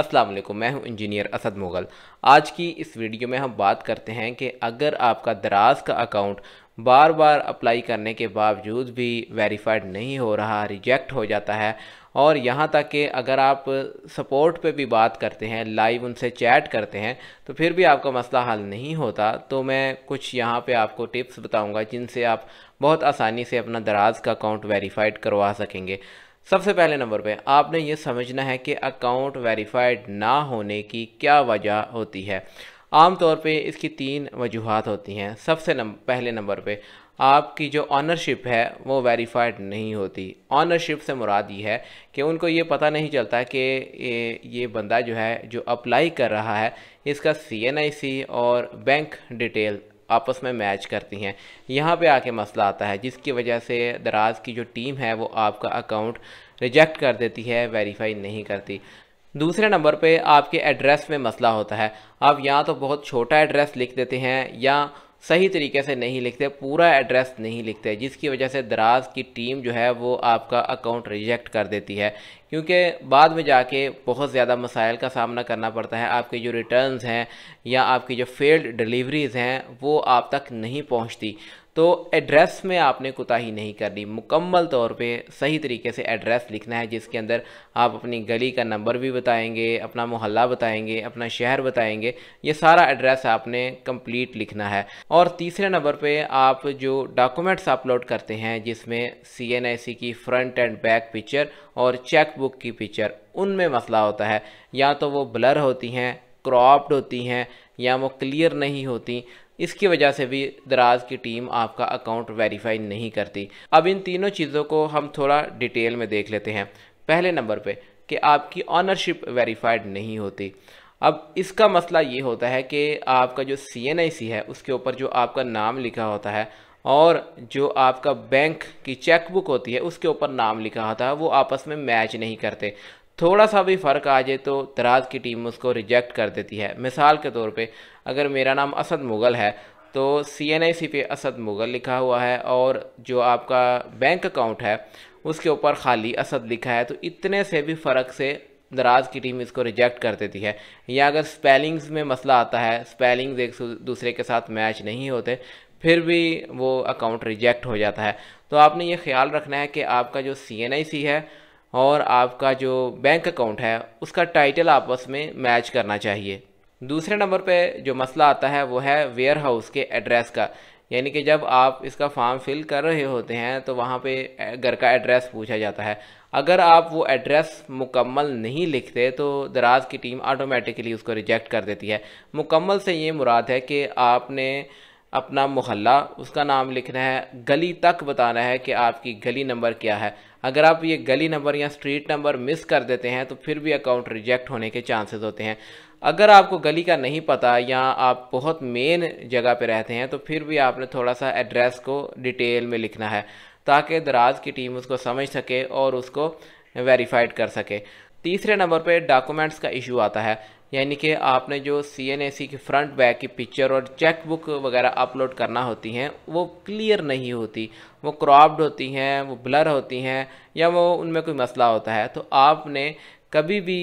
अस्सलाम वालेकुम मैं हूं इंजीनियर असद मुग़ल आज की इस वीडियो में हम बात करते हैं कि अगर आपका दराज का अकाउंट बार बार अप्लाई करने के बावजूद भी वेरीफाइड नहीं हो रहा रिजेक्ट हो जाता है और यहाँ तक कि अगर आप सपोर्ट पे भी बात करते हैं लाइव उनसे चैट करते हैं तो फिर भी आपका मसला हल नहीं होता तो मैं कुछ यहाँ पे आपको टिप्स बताऊँगा जिनसे आप बहुत आसानी से अपना दराज का अकाउंट वेरीफाइड करवा सकेंगे सबसे पहले नंबर पे आपने ये समझना है कि अकाउंट वेरीफाइड ना होने की क्या वजह होती है आमतौर पे इसकी तीन वजूहत होती हैं सबसे नम, पहले नंबर पे आपकी जो ऑनरशिप है वो वेरीफाइड नहीं होती ऑनरशिप से मुराद ये है कि उनको ये पता नहीं चलता कि ये, ये बंदा जो है जो अप्लाई कर रहा है इसका सी एन आई सी और बैंक डिटेल आपस में मैच करती हैं यहाँ पे आके मसला आता है जिसकी वजह से दराज की जो टीम है वो आपका अकाउंट रिजेक्ट कर देती है वेरीफाई नहीं करती दूसरे नंबर पे आपके एड्रेस में मसला होता है आप या तो बहुत छोटा एड्रेस लिख देते हैं या सही तरीके से नहीं लिखते पूरा एड्रेस नहीं लिखते जिसकी वजह से दराज की टीम जो है वो आपका अकाउंट रिजेक्ट कर देती है क्योंकि बाद में जाके बहुत ज़्यादा मसाइल का सामना करना पड़ता है आपके जो रिटर्न हैं या आपकी जो फेल्ड डिलीवरीज़ हैं वो आप तक नहीं पहुँचती तो एड्रेस में आपने कोताही नहीं करनी मुकम्मल तौर पे सही तरीके से एड्रेस लिखना है जिसके अंदर आप अपनी गली का नंबर भी बताएंगे अपना मोहल्ला बताएंगे अपना शहर बताएंगे ये सारा एड्रेस आपने कंप्लीट लिखना है और तीसरे नंबर पे आप जो डॉक्यूमेंट्स अपलोड करते हैं जिसमें सी की फ़्रंट एंड बैक पिक्चर और चेक बुक की पिक्चर उनमें मसला होता है या तो वो ब्लर होती हैं क्रॉप्ड होती हैं या वो क्लियर नहीं होती इसकी वजह से भी दराज की टीम आपका अकाउंट वेरीफाई नहीं करती अब इन तीनों चीज़ों को हम थोड़ा डिटेल में देख लेते हैं पहले नंबर पे कि आपकी ऑनरशिप वेरीफाइड नहीं होती अब इसका मसला ये होता है कि आपका जो सी है उसके ऊपर जो आपका नाम लिखा होता है और जो आपका बैंक की चेकबुक होती है उसके ऊपर नाम लिखा होता है वो आपस में मैच नहीं करते थोड़ा सा भी फ़र्क आ जाए तो दराज की टीम उसको रिजेक्ट कर देती है मिसाल के तौर पे अगर मेरा नाम असद मुग़ल है तो सी एन आई सी पे असद मुग़ल लिखा हुआ है और जो आपका बैंक अकाउंट है उसके ऊपर खाली असद लिखा है तो इतने से भी फ़र्क से दराज की टीम इसको रिजेक्ट कर देती है या अगर स्पेलिंग्स में मसला आता है स्पेलिंग्स एक दूसरे के साथ मैच नहीं होते फिर भी वो अकाउंट रिजेक्ट हो जाता है तो आपने ये ख्याल रखना है कि आपका जो सी एन आई सी है और आपका जो बैंक अकाउंट है उसका टाइटल आपस में मैच करना चाहिए दूसरे नंबर पे जो मसला आता है वो है वेयर हाउस के एड्रेस का यानी कि जब आप इसका फॉर्म फिल कर रहे होते हैं तो वहाँ पे घर का एड्रेस पूछा जाता है अगर आप वो एड्रेस मुकम्मल नहीं लिखते तो दराज की टीम ऑटोमेटिकली उसको रिजेक्ट कर देती है मुकम्मल से ये मुराद है कि आपने अपना मोहल्ला उसका नाम लिखना है गली तक बताना है कि आपकी गली नंबर क्या है अगर आप ये गली नंबर या स्ट्रीट नंबर मिस कर देते हैं तो फिर भी अकाउंट रिजेक्ट होने के चांसेस होते हैं अगर आपको गली का नहीं पता या आप बहुत मेन जगह पे रहते हैं तो फिर भी आपने थोड़ा सा एड्रेस को डिटेल में लिखना है ताकि दराज की टीम उसको समझ सके और उसको वेरीफाइड कर सके तीसरे नंबर पे डॉक्यूमेंट्स का इशू आता है यानी कि आपने जो सी एन ए सी की फ्रंट बैक की पिक्चर और चेक बुक वगैरह अपलोड करना होती हैं वो क्लियर नहीं होती वो क्रॉप्ड होती हैं वो ब्लर होती हैं या वो उनमें कोई मसला होता है तो आपने कभी भी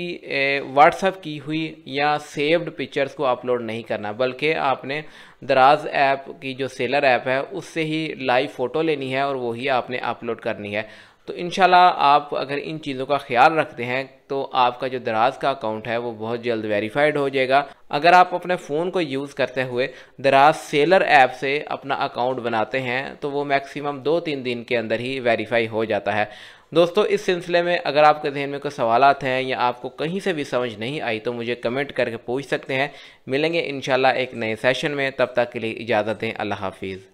व्हाट्सअप की हुई या सेव्ड पिक्चर्स को अपलोड नहीं करना बल्कि आपने दराज ऐप की जो सेलर ऐप है उससे ही लाइव फ़ोटो लेनी है और वही आपने अपलोड करनी है तो इन आप अगर इन चीज़ों का ख्याल रखते हैं तो आपका जो दराज का अकाउंट है वो बहुत जल्द वेरीफाइड हो जाएगा अगर आप अपने फ़ोन को यूज़ करते हुए दराज सेलर ऐप से अपना अकाउंट बनाते हैं तो वो मैक्सिमम दो तीन दिन के अंदर ही वेरीफाई हो जाता है दोस्तों इस सिलसिले में अगर आपके जहन में कोई सवाल हैं या आपको कहीं से भी समझ नहीं आई तो मुझे कमेंट करके पूछ सकते हैं मिलेंगे इन एक नए सेशन में तब तक के लिए इजाज़त दें अल्लाह हाफिज़